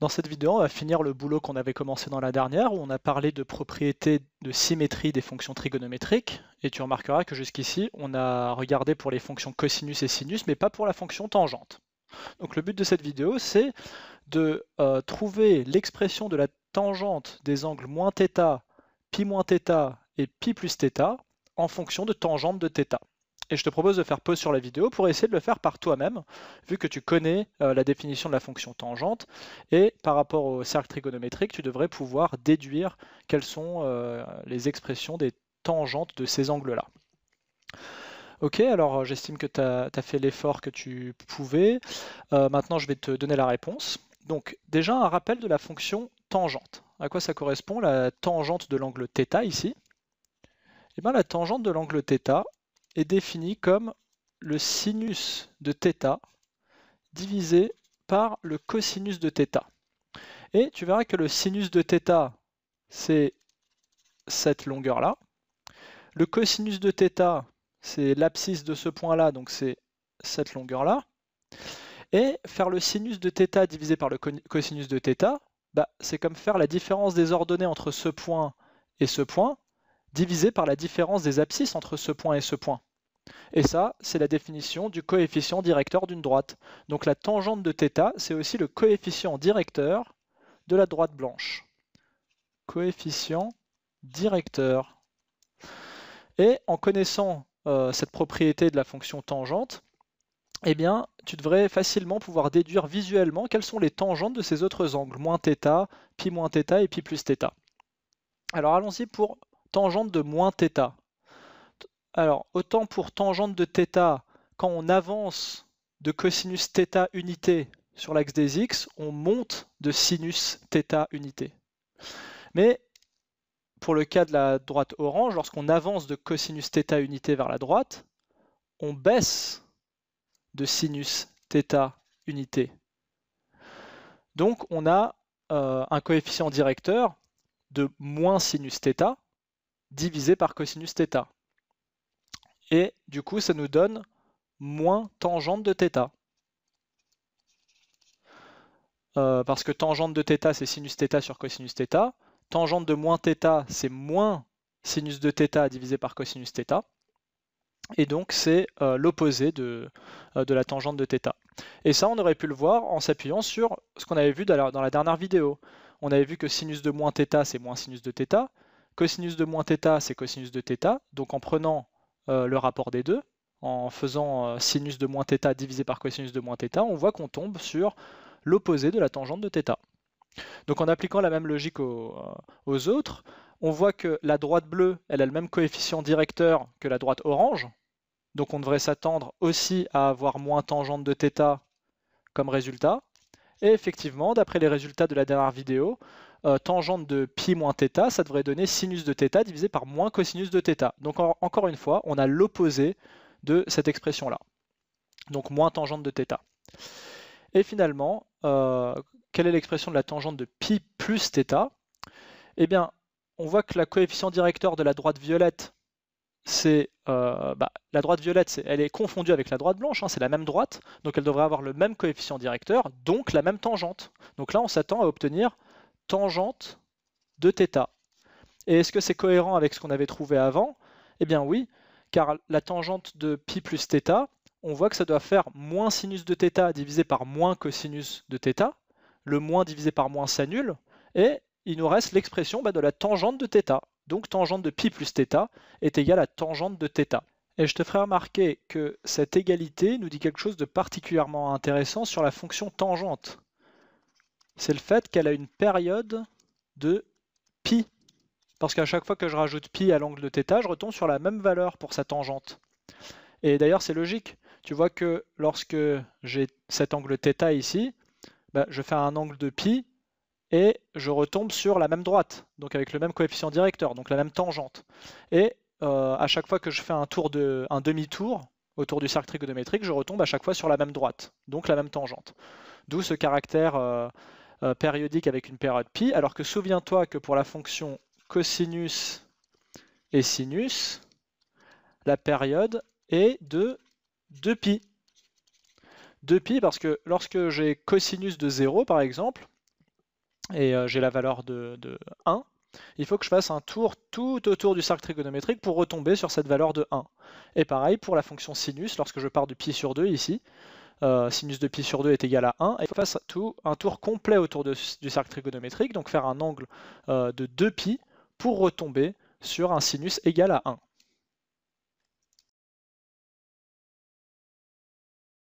Dans cette vidéo, on va finir le boulot qu'on avait commencé dans la dernière, où on a parlé de propriétés de symétrie des fonctions trigonométriques, et tu remarqueras que jusqu'ici, on a regardé pour les fonctions cosinus et sinus, mais pas pour la fonction tangente. Donc le but de cette vidéo, c'est de euh, trouver l'expression de la tangente des angles moins θ, π moins θ et π plus θ en fonction de tangente de θ et je te propose de faire pause sur la vidéo pour essayer de le faire par toi-même, vu que tu connais euh, la définition de la fonction tangente, et par rapport au cercle trigonométrique, tu devrais pouvoir déduire quelles sont euh, les expressions des tangentes de ces angles-là. Ok, alors euh, j'estime que tu as, fait l'effort que tu pouvais. maintenant, je vais te donner la réponse. Donc, déjà un rappel de la fonction tangente. À quoi ça correspond la tangente de l'angle θ ici eh bien, la tangente de l'angle θ, est défini comme le sinus de θ divisé par le cosinus de θ. Et tu verras que le sinus de θ, c'est cette longueur-là. Le cosinus de θ, c'est l'abscisse de ce point-là, donc c'est cette longueur-là. Et faire le sinus de θ divisé par le cosinus de θ, bah, c'est comme faire la différence des ordonnées entre ce point et ce point, divisé par la différence des abscisses entre ce point et ce point. Et ça, c'est la définition du coefficient directeur d'une droite. Donc la tangente de θ, c'est aussi le coefficient directeur de la droite blanche. Coefficient directeur. Et en connaissant euh, cette propriété de la fonction tangente, eh bien, tu devrais facilement pouvoir déduire visuellement quelles sont les tangentes de ces autres angles, moins θ, π moins θ et pi plus θ. Alors allons-y pour tangente de moins θ. Alors, autant pour tangente de θ, quand on avance de cosinus θ unité sur l'axe des x, on monte de sinus θ unité. Mais pour le cas de la droite orange, lorsqu'on avance de cosinus θ unité vers la droite, on baisse de sinus θ unité. Donc on a euh, un coefficient directeur de moins sinus θ, divisé par cosinus θ. Et du coup, ça nous donne moins tangente de θ. Euh, parce que tangente de θ, c'est sinus θ sur cosinus θ. Tangente de moins θ, c'est moins sinus de θ divisé par cosinus θ. Et donc c'est euh, l'opposé de, euh, de, la tangente de θ. Et ça, on aurait pu le voir en s'appuyant sur ce qu'on avait vu dans la, dans la, dernière vidéo. On avait vu que sinus de moins θ, c'est moins sinus de θ. Cosinus de moins θ, c'est cosinus de θ. Donc en prenant euh, le rapport des deux, en faisant euh, sinus de moins θ divisé par cosinus de moins θ, on voit qu'on tombe sur l'opposé de la tangente de θ. Donc en appliquant la même logique aux, euh, aux autres, on voit que la droite bleue, elle a le même coefficient directeur que la droite orange. Donc on devrait s'attendre aussi à avoir moins tangente de θ comme résultat. Et effectivement, d'après les résultats de la dernière vidéo, euh, tangente de pi moins θ, ça devrait donner sinus de θ divisé par moins cosinus de θ. Donc encore une fois, on a l'opposé de cette expression-là. Donc moins tangente de θ. Et finalement, euh, quelle est l'expression de la tangente de pi plus θ Eh bien, on voit que la coefficient directeur de la droite violette, c'est euh, bah, la droite violette, elle est confondue avec la droite blanche, hein, c'est la même droite, donc elle devrait avoir le même coefficient directeur, donc la même tangente. Donc là, on s'attend à obtenir tangente de θ. Et est-ce que c'est cohérent avec ce qu'on avait trouvé avant Eh bien oui, car la tangente de pi plus θ, on voit que ça doit faire moins sinus de θ divisé par moins cosinus de θ. Le moins divisé par moins s'annule, et il nous reste l'expression bah, de la tangente de θ. Donc tangente de pi plus θ est égale à tangente de θ. Et je te ferai remarquer que cette égalité nous dit quelque chose de particulièrement intéressant sur la fonction tangente c'est le fait qu'elle a une période de pi. Parce qu'à chaque fois que je rajoute pi à l'angle de θ, je retombe sur la même valeur pour sa tangente. Et d'ailleurs, c'est logique. Tu vois que lorsque j'ai cet angle θ ici, bah, je fais un angle de pi et je retombe sur la même droite, donc avec le même coefficient directeur, donc la même tangente. Et euh, à chaque fois que je fais un tour de un demi-tour autour du cercle trigonométrique, je retombe à chaque fois sur la même droite, donc la même tangente. D'où ce caractère euh, euh, périodique avec une période pi, alors que souviens-toi que pour la fonction cosinus et sinus, la période est de 2pi. 2pi parce que lorsque j'ai cosinus de 0 par exemple, et euh, j'ai la valeur de, de 1, il faut que je fasse un tour tout autour du cercle trigonométrique pour retomber sur cette valeur de 1. Et pareil pour la fonction sinus, lorsque je pars de pi sur 2 ici, euh, sinus de pi sur 2 est égal à 1, et fasse tout, un tour complet autour du cercle trigonométrique, donc faire un angle euh, de 2 pi pour retomber sur un sinus égal à 1.